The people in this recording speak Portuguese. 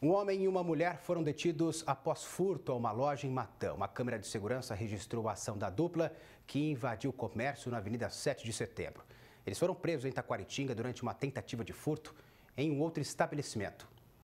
Um homem e uma mulher foram detidos após furto a uma loja em Matão. Uma câmera de segurança registrou a ação da dupla que invadiu o comércio na Avenida 7 de Setembro. Eles foram presos em Taquaritinga durante uma tentativa de furto em um outro estabelecimento.